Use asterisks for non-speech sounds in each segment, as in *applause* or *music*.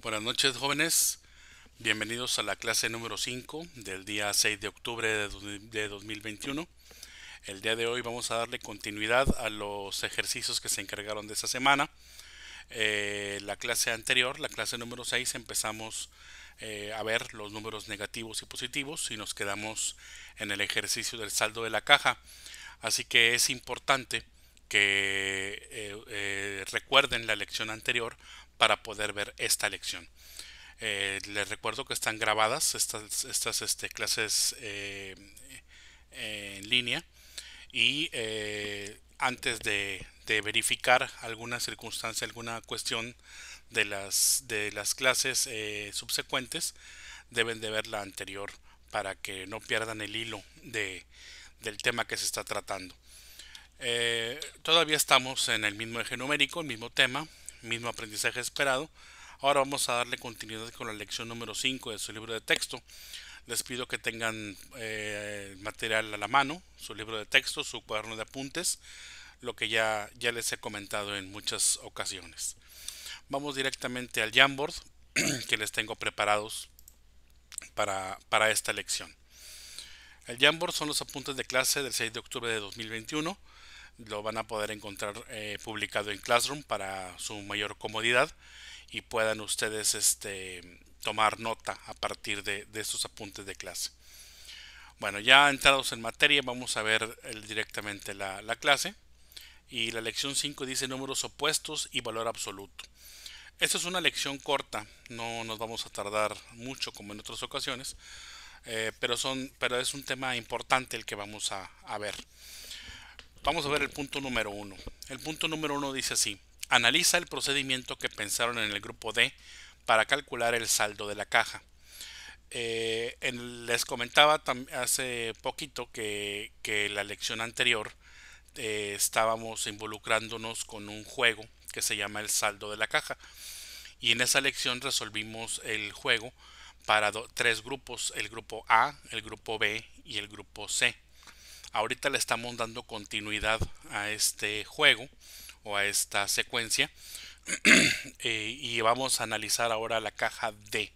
Buenas noches jóvenes, bienvenidos a la clase número 5 del día 6 de octubre de 2021. El día de hoy vamos a darle continuidad a los ejercicios que se encargaron de esta semana. Eh, la clase anterior, la clase número 6, empezamos eh, a ver los números negativos y positivos y nos quedamos en el ejercicio del saldo de la caja. Así que es importante que eh, recuerden la lección anterior para poder ver esta lección. Eh, les recuerdo que están grabadas estas, estas este, clases eh, eh, en línea y antes de, verificar alguna circunstancia, alguna cuestión de las, de las clases subsecuentes, deben de ver la anterior para que no pierdan el hilo de, del tema que se está tratando. todavía estamos en el mismo eje numérico, el mismo tema, mismo aprendizaje esperado. Ahora vamos a darle continuidad con la lección número 5 de su libro de texto. Les pido que tengan eh, material a la mano, su libro de texto, su cuaderno de apuntes, lo que ya, ya les he comentado en muchas ocasiones. Vamos directamente al Jamboard *clears throat* que les tengo preparados para, para esta lección. El Jamboard son los apuntes de clase del 6 de octubre de 2021 lo van a poder encontrar eh, publicado en Classroom para su mayor comodidad y puedan ustedes este, tomar nota a partir de, estos apuntes de clase. Bueno, ya entrados en materia, vamos a ver directamente la, clase. Y la lección 5 dice números opuestos y valor absoluto. Esta es una lección corta, no nos vamos a tardar mucho como en otras ocasiones, eh, pero, son, pero es un tema importante el que vamos a ver. Vamos a ver el punto número uno. El punto número uno dice así. Analiza el procedimiento que pensaron en el grupo D para calcular el saldo de la caja. Eh, les comentaba hace poquito que, en la lección anterior eh, estábamos involucrándonos con un juego que se llama el saldo de la caja. Y en esa lección resolvimos el juego para tres grupos, el grupo A, el grupo B y el grupo C ahorita le estamos dando continuidad a este juego o a esta secuencia *clears throat* eh, y vamos a analizar ahora la caja D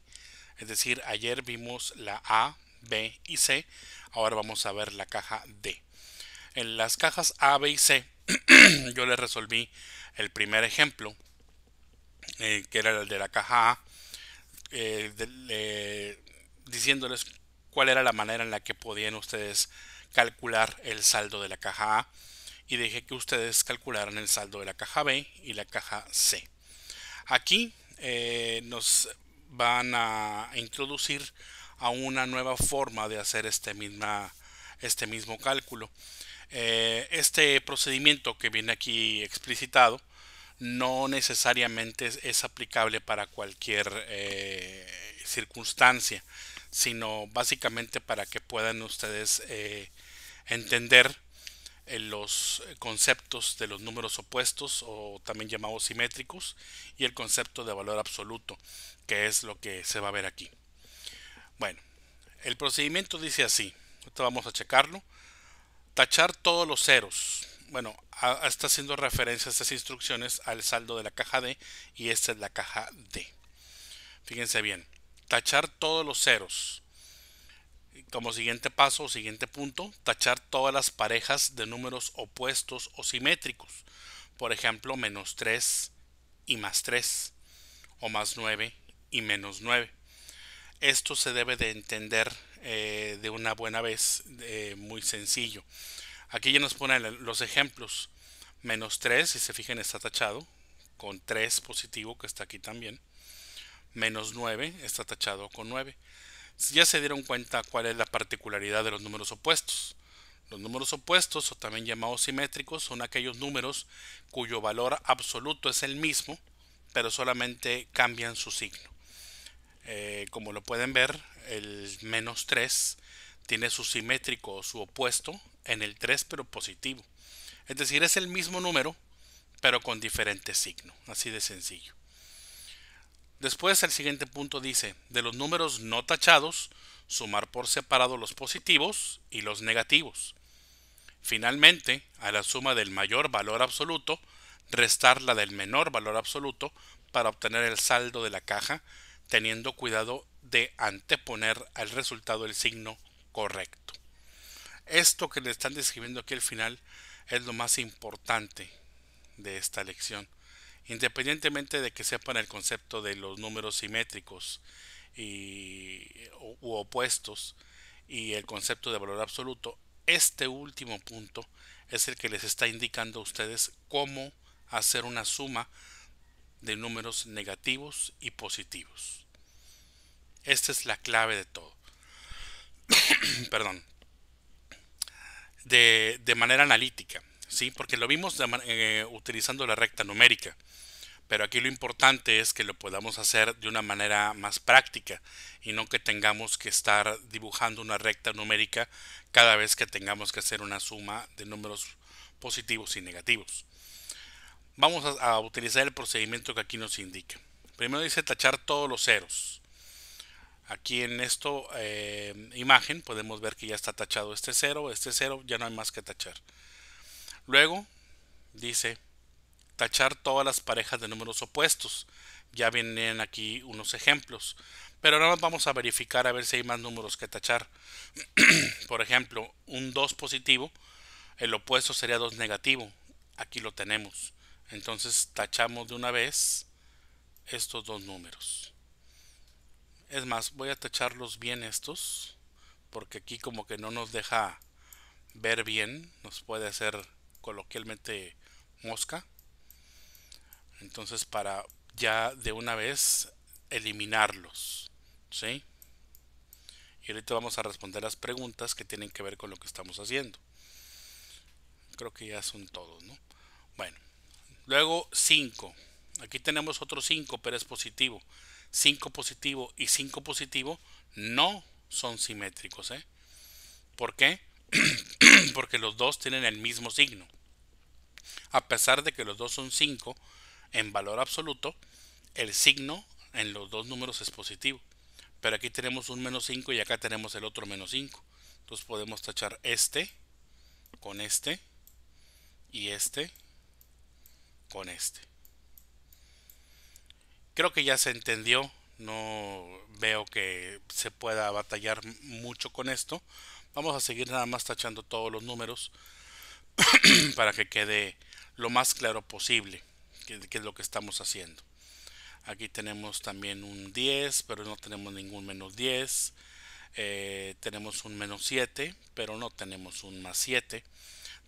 es decir ayer vimos la A, B y C ahora vamos a ver la caja D en las cajas A, B y C *clears throat* yo les resolví el primer ejemplo eh, que era el de la caja A eh, diciéndoles cuál era la manera en la que podían ustedes calcular el saldo de la caja A y deje que ustedes calcularan el saldo de la caja B y la caja C. Aquí eh, nos van a introducir a una nueva forma de hacer este, misma, este mismo cálculo. Eh, este procedimiento que viene aquí explicitado no necesariamente es, aplicable para cualquier eh, circunstancia, sino básicamente para que puedan ustedes entender eh, los eh, conceptos de los números opuestos o también llamados simétricos y el concepto de valor absoluto, que es lo que se va a ver aquí. Bueno, el procedimiento dice así, vamos a checarlo, tachar todos los ceros. Bueno, está haciendo referencia a estas instrucciones al saldo de la caja D y esta es la caja D. Fíjense bien, tachar todos los ceros como siguiente paso o siguiente punto, tachar todas las parejas de números opuestos o simétricos. Por ejemplo, menos 3 y más 3, o más 9 y menos 9. Esto se debe de entender eh, de una buena vez, eh, muy sencillo. Aquí ya nos ponen los ejemplos. Menos 3, si se fijan, está tachado, con 3 positivo, que está aquí también. Menos 9 está tachado con 9 ya se dieron cuenta cuál es la particularidad de los números opuestos. Los números opuestos, o también llamados simétricos, son aquellos números cuyo valor absoluto es el mismo, pero solamente cambian su signo. Eh, como lo pueden ver, el menos 3 tiene su simétrico o su opuesto en el 3, pero positivo. Es decir, es el mismo número, pero con diferente signo. Así de sencillo. Después el siguiente punto dice, de los números no tachados, sumar por separado los positivos y los negativos. Finalmente, a la suma del mayor valor absoluto, restar la del menor valor absoluto para obtener el saldo de la caja, teniendo cuidado de anteponer al resultado el signo correcto. Esto que le están describiendo aquí al final es lo más importante de esta lección independientemente de que sepan el concepto de los números simétricos y, u, opuestos y el concepto de valor absoluto, este último punto es el que les está indicando a ustedes cómo hacer una suma de números negativos y positivos. Esta es la clave de todo. *coughs* Perdón. de manera analítica. ¿sí? Porque lo vimos eh, utilizando la recta numérica. Pero aquí lo importante es que lo podamos hacer de una manera más práctica y no que tengamos que estar dibujando una recta numérica cada vez que tengamos que hacer una suma de números positivos y negativos. Vamos a, utilizar el procedimiento que aquí nos indica. Primero dice tachar todos los ceros. Aquí en esta eh, imagen podemos ver que ya está tachado este cero, este cero, ya no hay más que tachar. Luego dice tachar todas las parejas de números opuestos. Ya vienen aquí unos ejemplos. Pero ahora vamos a verificar a ver si hay más números que tachar. *clears throat* Por ejemplo, un 2 positivo, el opuesto sería 2 negativo. Aquí lo tenemos. Entonces tachamos de una vez estos dos números. Es más, voy a tacharlos bien estos, porque aquí como que no nos deja ver bien, nos puede hacer coloquialmente mosca. Entonces para ya de una vez eliminarlos. ¿Sí? Y ahorita vamos a responder las preguntas que tienen que ver con lo que estamos haciendo. Creo que ya son todos, ¿no? Bueno, luego 5. Aquí tenemos otro 5, pero es positivo. 5 positivo y 5 positivo no son simétricos. ¿eh? ¿Por qué? *clears throat* porque los dos tienen el mismo signo. A pesar de que los dos son 5 en valor absoluto, el signo en los dos números es positivo. Pero aquí tenemos un menos 5 y acá tenemos el otro menos 5. Entonces podemos tachar este con este y este con este. Creo que ya se entendió. No veo que se pueda batallar mucho con esto Vamos a seguir nada más tachando todos los números *clears throat* para que quede lo más claro posible que, es lo que estamos haciendo. Aquí tenemos también un 10, pero no tenemos ningún menos 10. Eh, tenemos un menos 7, pero no tenemos un más 7.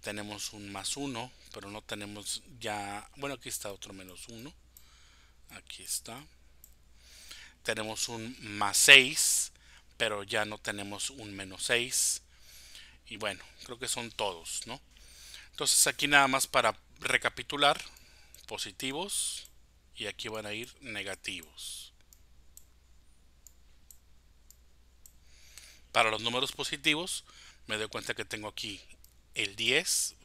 Tenemos un más 1, pero no tenemos ya... Bueno, aquí está otro menos 1. Aquí está. Tenemos un más 6, pero ya no tenemos un menos 6. Y bueno, creo que son todos, ¿no? Entonces aquí nada más para recapitular, positivos y aquí van a ir negativos. Para los números positivos me doy cuenta que tengo aquí el 10.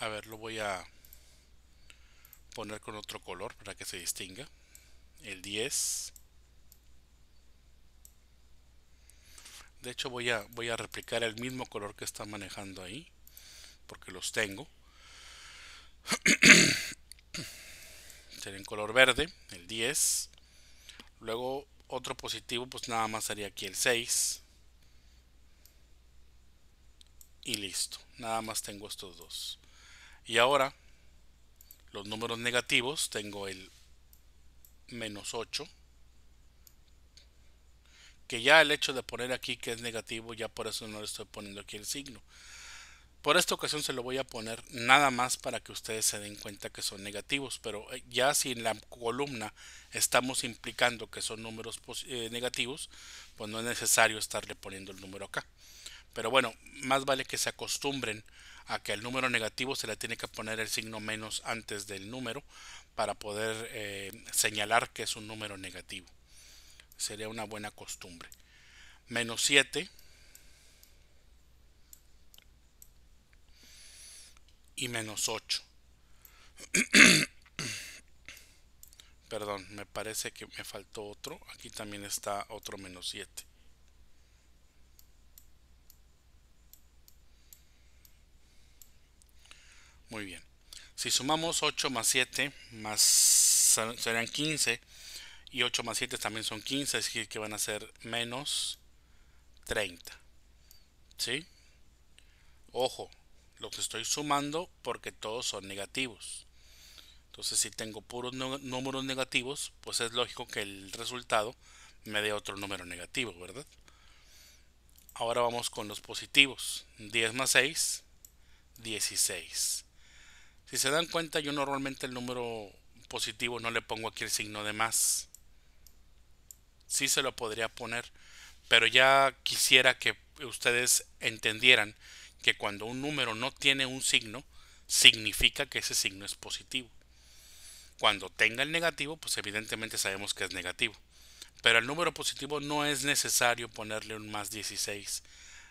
A ver, lo voy a poner con otro color para que se distinga. El 10. de hecho voy a, voy a replicar el mismo color que está manejando ahí, porque los tengo. *clears throat* sería en color verde, el 10. Luego otro positivo, pues nada más haría aquí el 6. Y listo, nada más tengo estos dos. Y ahora, los números negativos, tengo el menos 8 que ya el hecho de poner aquí que es negativo, ya por eso no le estoy poniendo aquí el signo. Por esta ocasión se lo voy a poner nada más para que ustedes se den cuenta que son negativos, pero eh, ya si en la columna estamos implicando que son números eh, negativos, pues no es necesario estarle poniendo el número acá. Pero bueno, más vale que se acostumbren a que al número negativo se le tiene que poner el signo menos antes del número para poder eh, señalar que es un número negativo. Sería una buena costumbre. Menos 7. Y menos 8. *coughs* Perdón, me parece que me faltó otro. Aquí también está otro menos 7. Muy bien. Si sumamos 8 más 7 más 15 y 8 más 7 también son 15, es que van a ser menos 30. ¿Sí? Ojo, lo que estoy sumando porque todos son negativos. Entonces si tengo puros números negativos, pues es lógico que el resultado me dé otro número negativo, ¿verdad? Ahora vamos con los positivos. 10 más 6, 16. Si se dan cuenta, yo normalmente el número positivo no le pongo aquí el signo de más sí se lo podría poner, pero ya quisiera que ustedes entendieran que cuando un número no tiene un signo, significa que ese signo es positivo. Cuando tenga el negativo, pues evidentemente sabemos que es negativo. Pero el número positivo no es necesario ponerle un más 16.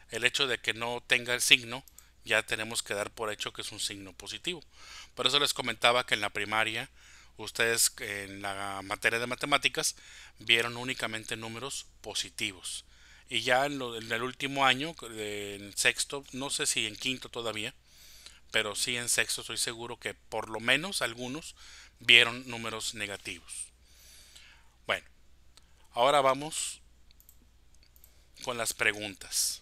El hecho de que no tenga el signo, ya tenemos que dar por hecho que es un signo positivo. Por eso les comentaba que en la primaria ustedes en la materia de matemáticas vieron únicamente números positivos. Y ya en, el último año, en sexto, no sé si en quinto todavía, pero sí en sexto estoy seguro que por lo menos algunos vieron números negativos. Bueno, ahora vamos con las preguntas.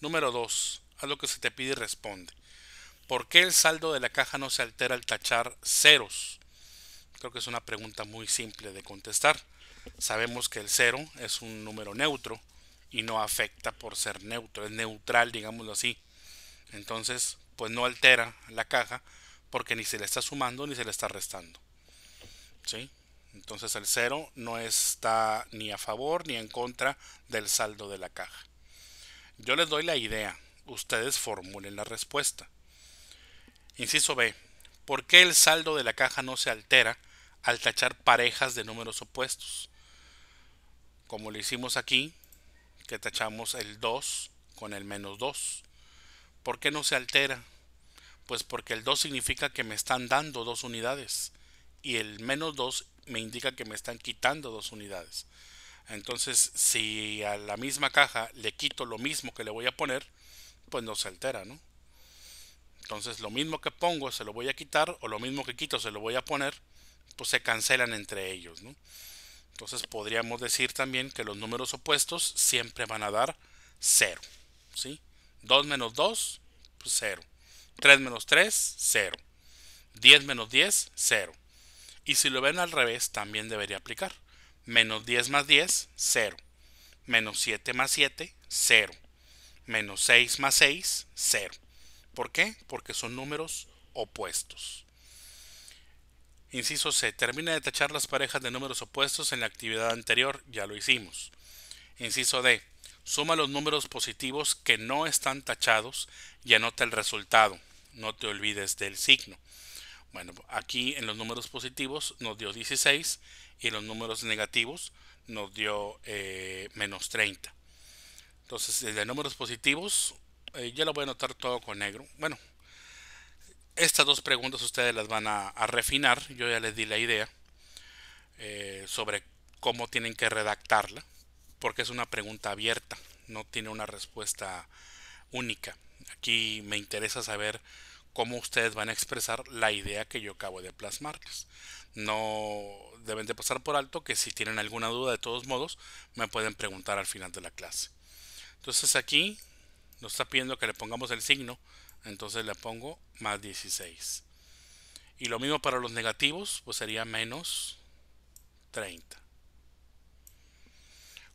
Número 2. Haz lo que se te pide y responde. ¿Por qué el saldo de la caja no se altera al tachar ceros? Creo que es una pregunta muy simple de contestar. Sabemos que el cero es un número neutro y no afecta por ser neutro, es neutral, digámoslo así. Entonces, pues no altera la caja porque ni se le está sumando ni se le está restando. ¿Sí? Entonces el cero no está ni a favor ni en contra del saldo de la caja. Yo les doy la idea, ustedes formulen la respuesta. Inciso B, ¿por qué el saldo de la caja no se altera al tachar parejas de números opuestos. Como lo hicimos aquí, que tachamos el 2 con el menos 2. ¿Por qué no se altera? Pues porque el 2 significa que me están dando dos unidades y el menos 2 me indica que me están quitando dos unidades. Entonces, si a la misma caja le quito lo mismo que le voy a poner, pues no se altera, ¿no? Entonces, lo mismo que pongo se lo voy a quitar o lo mismo que quito se lo voy a poner pues se cancelan entre ellos. ¿no? Entonces podríamos decir también que los números opuestos siempre van a dar 0. ¿sí? 2 menos 2, 0. 3 menos 3, 0. 10 menos 10, 0. Y si lo ven al revés, también debería aplicar. Menos 10 más 10, 0. Menos 7 más 7, 0. Menos 6 más 6, 0. ¿Por qué? Porque son números opuestos. Inciso C. Termina de tachar las parejas de números opuestos en la actividad anterior. Ya lo hicimos. Inciso D. Suma los números positivos que no están tachados y anota el resultado. No te olvides del signo. Bueno, aquí en los números positivos nos dio 16 y en los números negativos nos dio eh, menos 30. Entonces, de números positivos, eh, ya lo voy a anotar todo con negro. Bueno, estas dos preguntas ustedes las van a, refinar. Yo ya les di la idea eh, sobre cómo tienen que redactarla, porque es una pregunta abierta, no tiene una respuesta única. Aquí me interesa saber cómo ustedes van a expresar la idea que yo acabo de plasmarles. No deben de pasar por alto que si tienen alguna duda de todos modos me pueden preguntar al final de la clase. Entonces aquí nos está pidiendo que le pongamos el signo entonces le pongo más 16. Y lo mismo para los negativos, pues sería menos 30.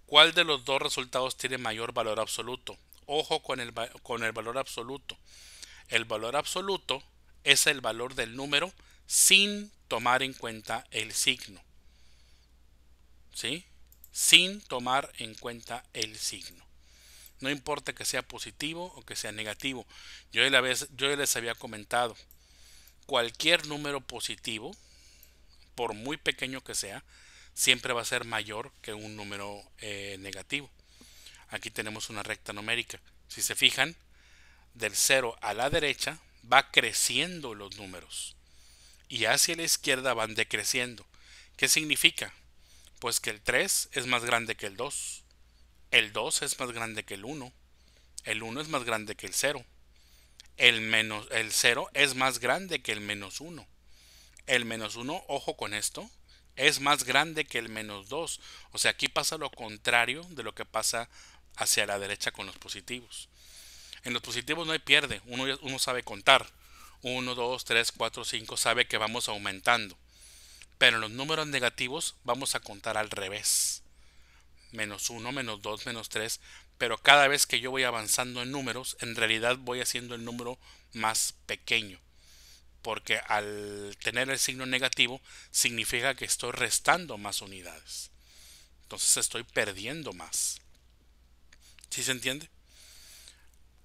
¿Cuál de los dos resultados tiene mayor valor absoluto? Ojo con el, con el valor absoluto. El valor absoluto es el valor del número sin tomar en cuenta el signo. ¿Sí? Sin tomar en cuenta el signo. No importa que sea positivo o que sea negativo. Yo ya, les había comentado, cualquier número positivo, por muy pequeño que sea, siempre va a ser mayor que un número eh, negativo. Aquí tenemos una recta numérica. Si se fijan, del 0 a la derecha va creciendo los números y hacia la izquierda van decreciendo. ¿Qué significa? Pues que el 3 es más grande que el 2 el 2 es más grande que el 1. El 1 es más grande que el 0. El, menos, el 0 es más grande que el menos 1. El menos 1, ojo con esto, es más grande que el menos 2. O sea, aquí pasa lo contrario de lo que pasa hacia la derecha con los positivos. En los positivos no hay pierde, uno, uno sabe contar. 1, 2, 3, 4, 5 sabe que vamos aumentando. Pero en los números negativos vamos a contar al revés menos 1, menos 2, menos 3, pero cada vez que yo voy avanzando en números, en realidad voy haciendo el número más pequeño, porque al tener el signo negativo significa que estoy restando más unidades. Entonces estoy perdiendo más. ¿Sí se entiende?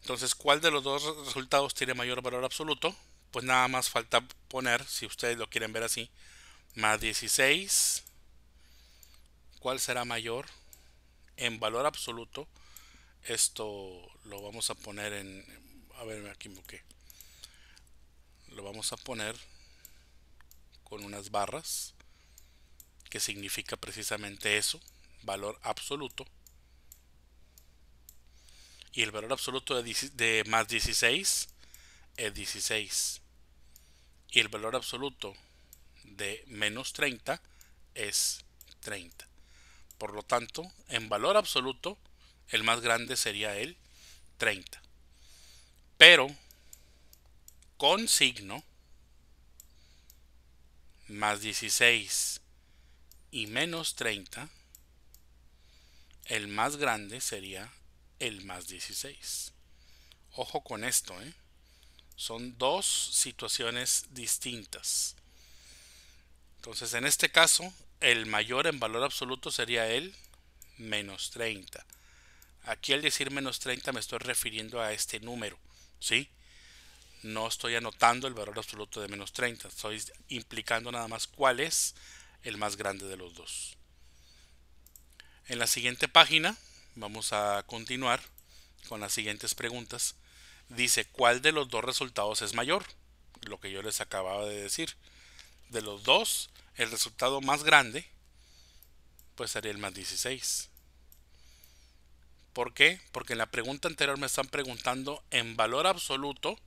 Entonces, ¿cuál de los dos resultados tiene mayor valor absoluto? Pues nada más falta poner, si ustedes lo quieren ver así, más 16. ¿Cuál será mayor? en valor absoluto esto lo vamos a poner en a ver me equivoqué, lo vamos a poner con unas barras que significa precisamente eso valor absoluto y el valor absoluto de, de más 16 es 16 y el valor absoluto de menos 30 es 30 por lo tanto, en valor absoluto, el más grande sería el 30. Pero con signo más 16 y menos 30, el más grande sería el más 16. Ojo con esto, ¿eh? son dos situaciones distintas. Entonces, en este caso, el mayor en valor absoluto sería el menos 30. Aquí al decir menos 30 me estoy refiriendo a este número, ¿sí? No estoy anotando el valor absoluto de menos 30, estoy implicando nada más cuál es el más grande de los dos. En la siguiente página vamos a continuar con las siguientes preguntas. Dice, ¿cuál de los dos resultados es mayor? Lo que yo les acababa de decir. De los dos, el resultado más grande, pues sería el más 16. ¿Por qué? Porque en la pregunta anterior me están preguntando en valor absoluto,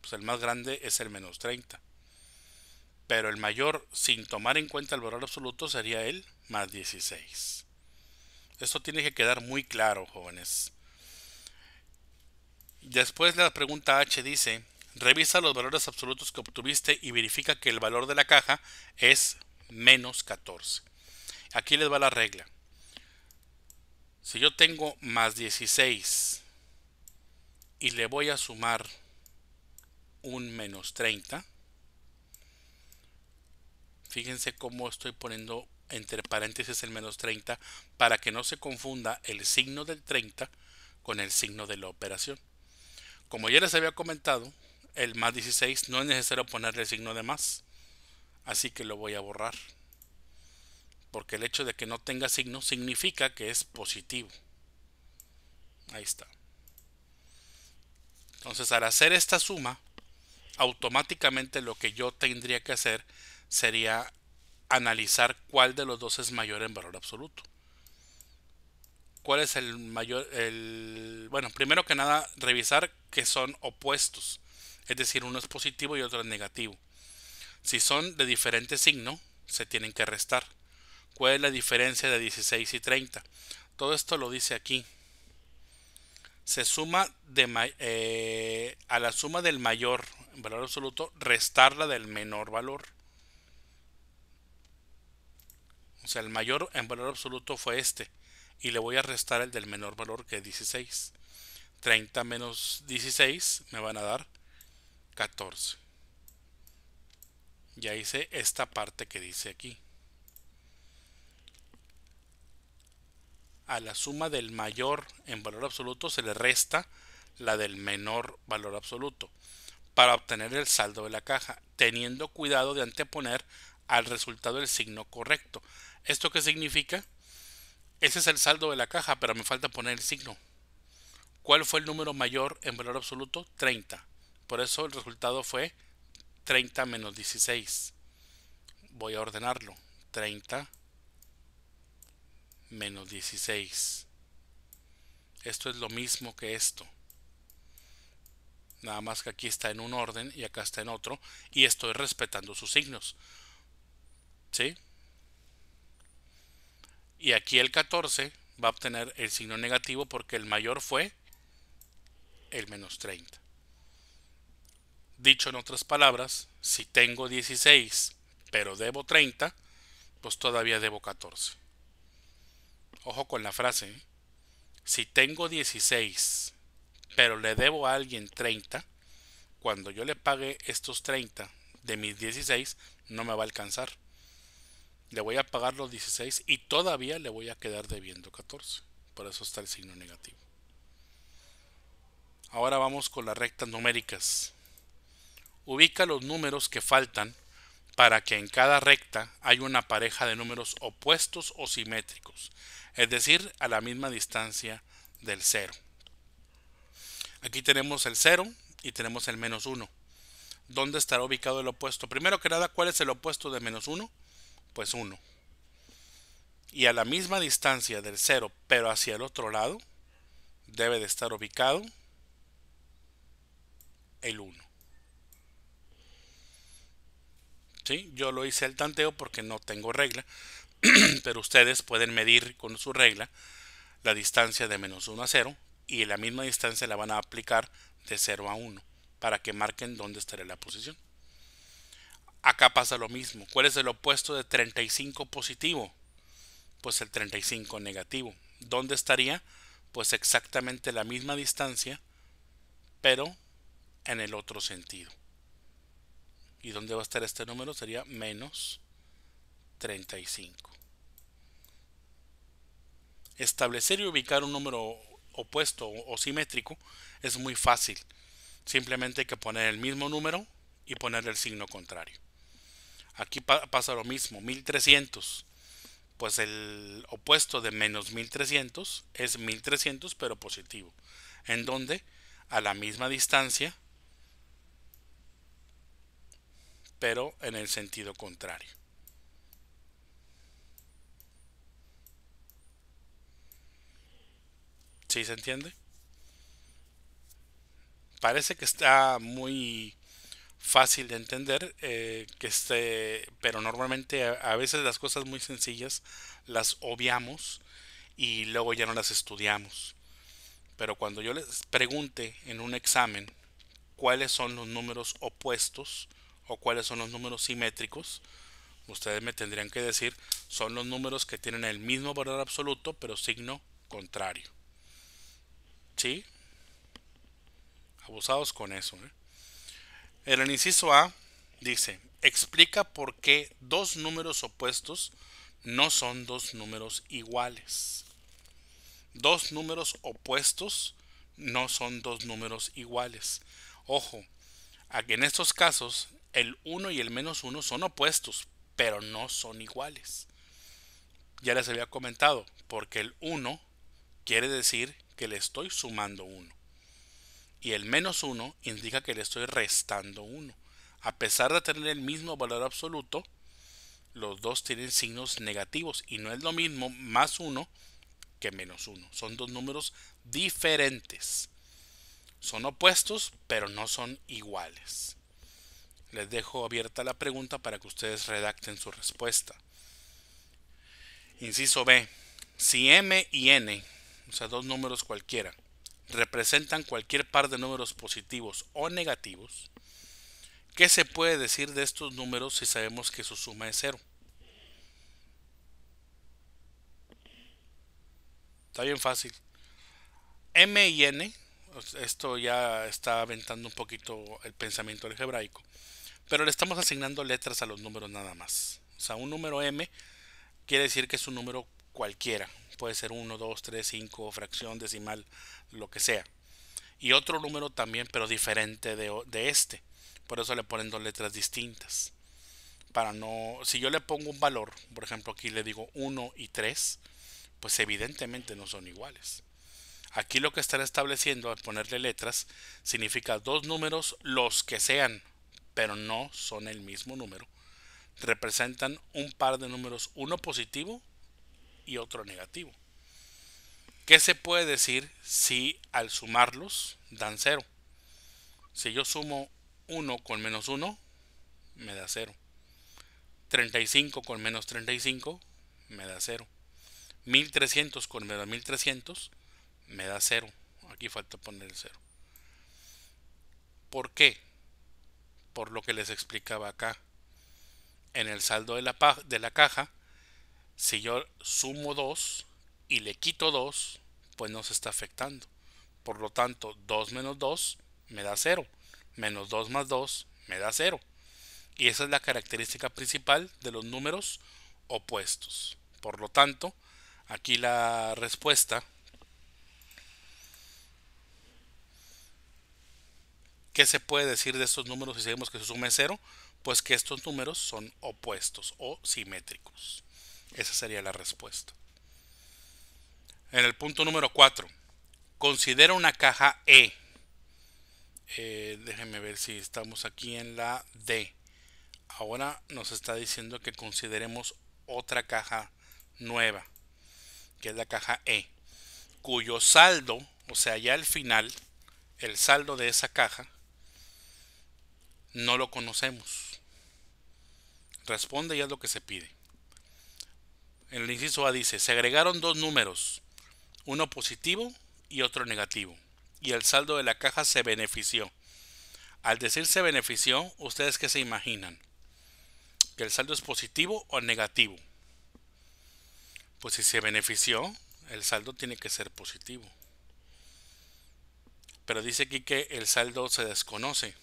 pues el más grande es el menos 30. Pero el mayor, sin tomar en cuenta el valor absoluto, sería el más 16. Esto tiene que quedar muy claro, jóvenes. Después la pregunta H dice, revisa los valores absolutos que obtuviste y verifica que el valor de la caja es menos 14. Aquí les va la regla. Si yo tengo más 16 y le voy a sumar un menos 30, fíjense cómo estoy poniendo entre paréntesis el menos 30 para que no se confunda el signo del 30 con el signo de la operación. Como ya les había comentado, el más 16 no es necesario ponerle el signo de más así que lo voy a borrar. Porque el hecho de que no tenga signo significa que es positivo. Ahí está. Entonces al hacer esta suma, automáticamente lo que yo tendría que hacer sería analizar cuál de los dos es mayor en valor absoluto. ¿Cuál es el mayor? El, bueno, primero que nada, revisar que son opuestos. Es decir, uno es positivo y otro es negativo. Si son de diferente signo, se tienen que restar. ¿Cuál es la diferencia de 16 y 30? Todo esto lo dice aquí. Se suma de, eh, a la suma del mayor en valor absoluto, restarla del menor valor. O sea, el mayor en valor absoluto fue este. Y le voy a restar el del menor valor que es 16. 30 menos 16 me van a dar 14 ya hice esta parte que dice aquí. A la suma del mayor en valor absoluto se le resta la del menor valor absoluto para obtener el saldo de la caja, teniendo cuidado de anteponer al resultado el signo correcto. ¿Esto qué significa? Ese es el saldo de la caja, pero me falta poner el signo. ¿Cuál fue el número mayor en valor absoluto? 30. Por eso el resultado fue 30 menos 16. Voy a ordenarlo. 30 menos 16. Esto es lo mismo que esto. Nada más que aquí está en un orden y acá está en otro. Y estoy respetando sus signos. ¿Sí? Y aquí el 14 va a obtener el signo negativo porque el mayor fue el menos 30. Dicho en otras palabras, si tengo 16 pero debo 30, pues todavía debo 14. Ojo con la frase. ¿eh? Si tengo 16 pero le debo a alguien 30, cuando yo le pague estos 30 de mis 16, no me va a alcanzar. Le voy a pagar los 16 y todavía le voy a quedar debiendo 14. Por eso está el signo negativo. Ahora vamos con las rectas numéricas. Ubica los números que faltan para que en cada recta haya una pareja de números opuestos o simétricos, es decir, a la misma distancia del 0. Aquí tenemos el 0 y tenemos el menos 1. ¿Dónde estará ubicado el opuesto? Primero que nada, ¿cuál es el opuesto de menos 1? Pues 1. Y a la misma distancia del 0, pero hacia el otro lado, debe de estar ubicado el 1. Yo lo hice el tanteo porque no tengo regla, *clears throat* pero ustedes pueden medir con su regla la distancia de menos 1 a 0 y la misma distancia la van a aplicar de 0 a 1 para que marquen dónde estará la posición. Acá pasa lo mismo. ¿Cuál es el opuesto de 35 positivo? Pues el 35 negativo. ¿Dónde estaría? Pues exactamente la misma distancia, pero en el otro sentido. ¿Y dónde va a estar este número? Sería menos 35. Establecer y ubicar un número opuesto o, simétrico es muy fácil. Simplemente hay que poner el mismo número y poner el signo contrario. Aquí pasa lo mismo, 1300. Pues el opuesto de menos 1300 es 1300 pero positivo. En donde a la misma distancia pero en el sentido contrario. ¿Sí se entiende? Parece que está muy fácil de entender, eh, que este, pero normalmente a, a, veces las cosas muy sencillas las obviamos y luego ya no las estudiamos. Pero cuando yo les pregunte en un examen cuáles son los números opuestos, o cuáles son los números simétricos. Ustedes me tendrían que decir, son los números que tienen el mismo valor absoluto, pero signo contrario. ¿Sí? Abusados con eso. ¿eh? el inciso A dice, explica por qué dos números opuestos no son dos números iguales. Dos números opuestos no son dos números iguales. Ojo, en estos casos el 1 y el menos 1 son opuestos, pero no son iguales. Ya les había comentado, porque el 1 quiere decir que le estoy sumando 1. Y el menos 1 indica que le estoy restando 1. A pesar de tener el mismo valor absoluto, los dos tienen signos negativos y no es lo mismo más 1 que menos 1. Son dos números diferentes. Son opuestos, pero no son iguales. Les dejo abierta la pregunta para que ustedes redacten su respuesta. Inciso B. Si M y N, o sea, dos números cualquiera, representan cualquier par de números positivos o negativos, ¿qué se puede decir de estos números si sabemos que su suma es cero? Está bien fácil. M y N, esto ya está aventando un poquito el pensamiento algebraico. Pero le estamos asignando letras a los números nada más. O sea, un número m quiere decir que es un número cualquiera. Puede ser 1, 2, 3, 5, fracción, decimal, lo que sea. Y otro número también, pero diferente de, este. Por eso le ponen dos letras distintas. Para no. Si yo le pongo un valor, por ejemplo, aquí le digo 1 y 3, pues evidentemente no son iguales. Aquí lo que están estableciendo al ponerle letras significa dos números, los que sean, pero no son el mismo número, representan un par de números, uno positivo y otro negativo. ¿Qué se puede decir si al sumarlos dan cero? Si yo sumo 1 con menos 1, me da 0. 35 con menos 35, me da 0. 1300 con menos 1300, me da 0. Aquí falta poner el 0. ¿Por qué? por lo que les explicaba acá. En el saldo de la, de la caja, si yo sumo 2 y le quito 2, pues no se está afectando. Por lo tanto, 2 menos 2 me da 0. Menos 2 más 2 me da 0. Y esa es la característica principal de los números opuestos. Por lo tanto, aquí la respuesta ¿Qué se puede decir de estos números si sabemos que se suma cero? Pues que estos números son opuestos o simétricos. Esa sería la respuesta. En el punto número 4, considera una caja E. Eh, déjenme ver si estamos aquí en la D. Ahora nos está diciendo que consideremos otra caja nueva, que es la caja E, cuyo saldo, o sea, ya al final, el saldo de esa caja no lo conocemos. Responde y es lo que se pide. En el inciso A dice, se agregaron dos números, uno positivo y otro negativo, y el saldo de la caja se benefició. Al decir se benefició, ¿ustedes qué se imaginan? ¿Que el saldo es positivo o negativo? Pues si se benefició, el saldo tiene que ser positivo. Pero dice aquí que el saldo se desconoce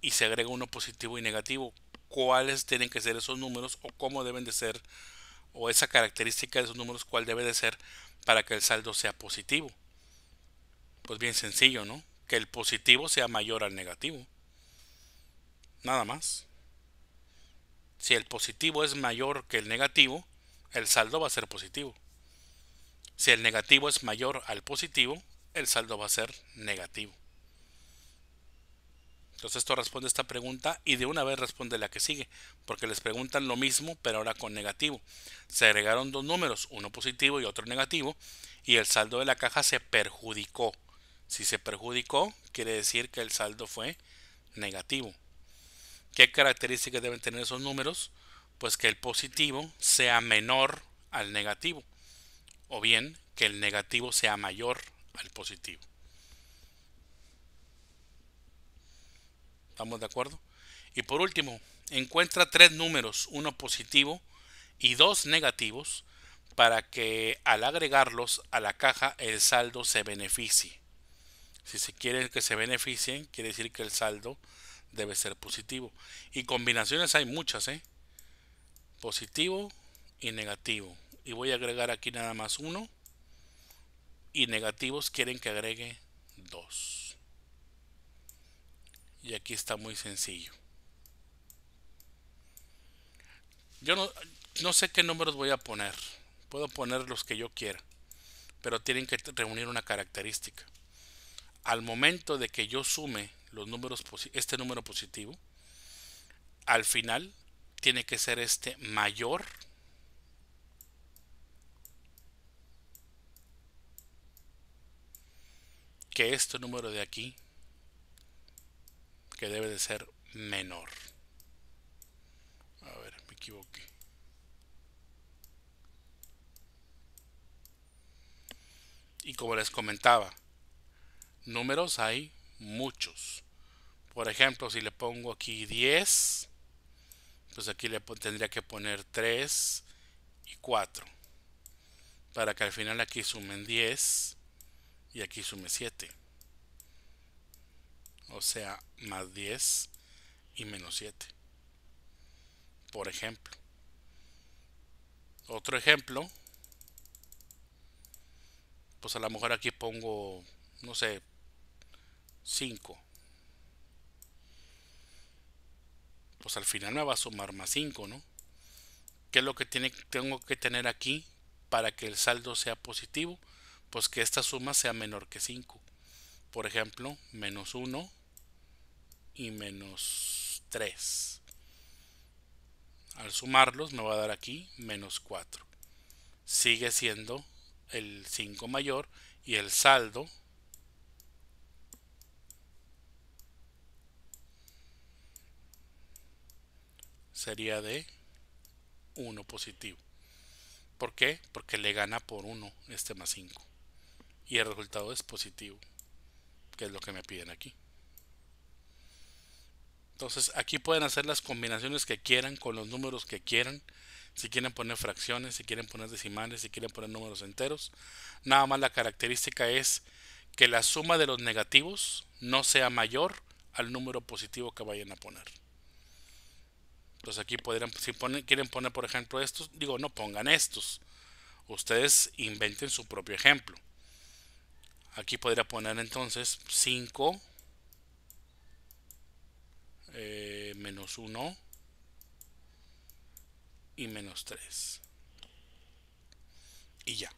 y se agrega uno positivo y negativo. ¿Cuáles tienen que ser esos números o cómo deben de ser o esa característica de esos números cuál debe de ser para que el saldo sea positivo? Pues bien sencillo, ¿no? Que el positivo sea mayor al negativo. Nada más. Si el positivo es mayor que el negativo, el saldo va a ser positivo. Si el negativo es mayor al positivo, el saldo va a ser negativo. Entonces esto responde esta pregunta y de una vez responde la que sigue, porque les preguntan lo mismo pero ahora con negativo. Se agregaron dos números, uno positivo y otro negativo, y el saldo de la caja se perjudicó. Si se perjudicó, quiere decir que el saldo fue negativo. ¿Qué características deben tener esos números? Pues que el positivo sea menor al negativo, o bien que el negativo sea mayor al positivo. ¿Estamos de acuerdo? Y por último, encuentra tres números, uno positivo y dos negativos, para que al agregarlos a la caja el saldo se beneficie. Si se quiere que se beneficien, quiere decir que el saldo debe ser positivo. Y combinaciones hay muchas, ¿eh? Positivo y negativo. Y voy a agregar aquí nada más uno. Y negativos quieren que agregue dos y aquí está muy sencillo yo no, sé qué números voy a poner puedo poner los que yo quiera pero tienen que reunir una característica al momento de que yo sume los números este número positivo al final tiene que ser este mayor que este número de aquí que debe de ser menor. A ver, me equivoqué. Y como les comentaba, números hay muchos. Por ejemplo, si le pongo aquí 10, pues aquí le tendría que poner 3 y 4. Para que al final aquí sumen 10 y aquí sume 7 o sea, más 10 y menos 7. Por ejemplo. Otro ejemplo, pues a lo mejor aquí pongo, no sé, 5. Pues al final me va a sumar más 5, ¿no? ¿Qué es lo que tiene, tengo que tener aquí para que el saldo sea positivo? Pues que esta suma sea menor que 5. Por ejemplo, menos 1 y menos 3. Al sumarlos me va a dar aquí menos 4. Sigue siendo el 5 mayor y el saldo sería de 1 positivo. ¿Por qué? Porque le gana por 1 este más 5. Y el resultado es positivo, que es lo que me piden aquí. Entonces aquí pueden hacer las combinaciones que quieran con los números que quieran. Si quieren poner fracciones, si quieren poner decimales, si quieren poner números enteros. Nada más la característica es que la suma de los negativos no sea mayor al número positivo que vayan a poner. Entonces aquí podrían, si quieren poner por ejemplo estos, digo no pongan estos. Ustedes inventen su propio ejemplo. Aquí podría poner entonces 5 eh, menos 1 y menos 3 y ya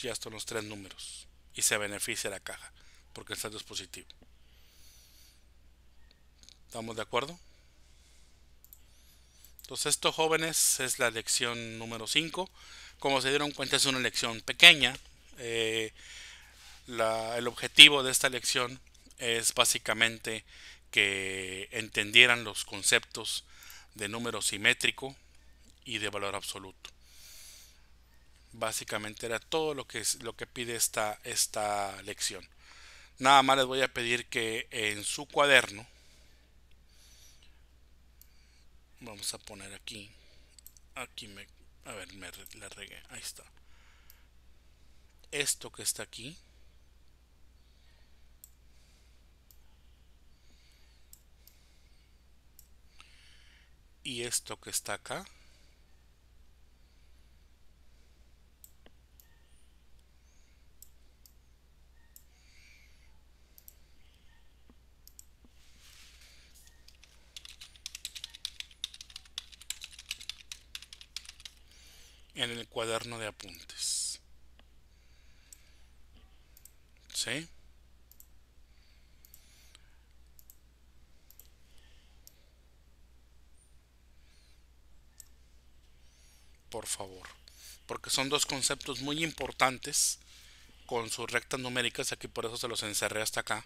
ya están los tres números y se beneficia la caja porque el saldo es positivo ¿estamos de acuerdo? entonces esto jóvenes es la lección número 5 como se dieron cuenta es una lección pequeña eh, el objetivo de esta lección es básicamente que entendieran los conceptos de número simétrico y de valor absoluto. Básicamente era todo lo que, lo que pide esta, esta lección. Nada más les voy a pedir que en su cuaderno, vamos a poner aquí, aquí me, a ver, me la regué, ahí está. Esto que está aquí, y esto que está acá en el cuaderno de apuntes. ¿Sí? por favor, porque son dos conceptos muy importantes con sus rectas numéricas, aquí por eso se los encerré hasta acá,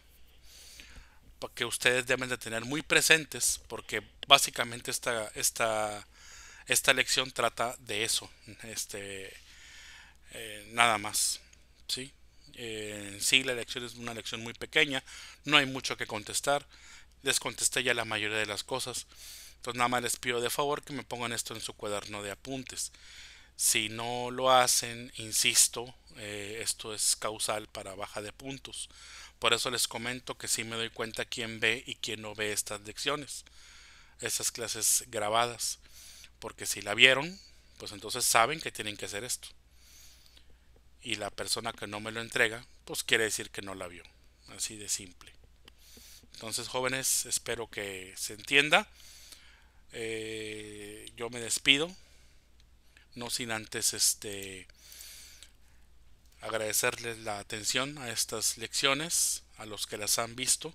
que ustedes deben de tener muy presentes, porque básicamente esta, esta, esta lección trata de eso, este, eh, nada más, ¿sí? Eh, sí, la lección es una lección muy pequeña, no hay mucho que contestar, les contesté ya la mayoría de las cosas, entonces nada más les pido de favor que me pongan esto en su cuaderno de apuntes. Si no lo hacen, insisto, eh, esto es causal para baja de puntos. Por eso les comento que sí me doy cuenta quién ve y quién no ve estas lecciones, estas clases grabadas. Porque si la vieron, pues entonces saben que tienen que hacer esto. Y la persona que no me lo entrega, pues quiere decir que no la vio. Así de simple. Entonces, jóvenes, espero que se entienda. Eh, yo me despido. No sin antes este agradecerles la atención a estas lecciones, a los que las han visto,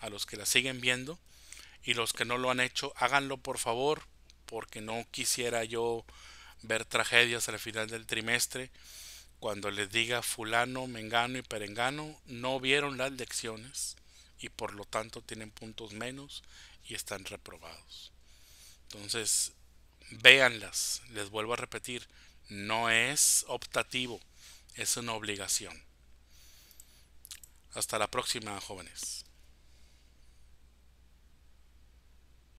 a los que las siguen viendo y los que no lo han hecho, háganlo por favor, porque no quisiera yo ver tragedias al final del trimestre cuando les diga fulano, mengano y perengano no vieron las lecciones y por lo tanto tienen puntos menos y están reprobados. Entonces, véanlas. Les vuelvo a repetir, no es optativo, es una obligación. Hasta la próxima, jóvenes.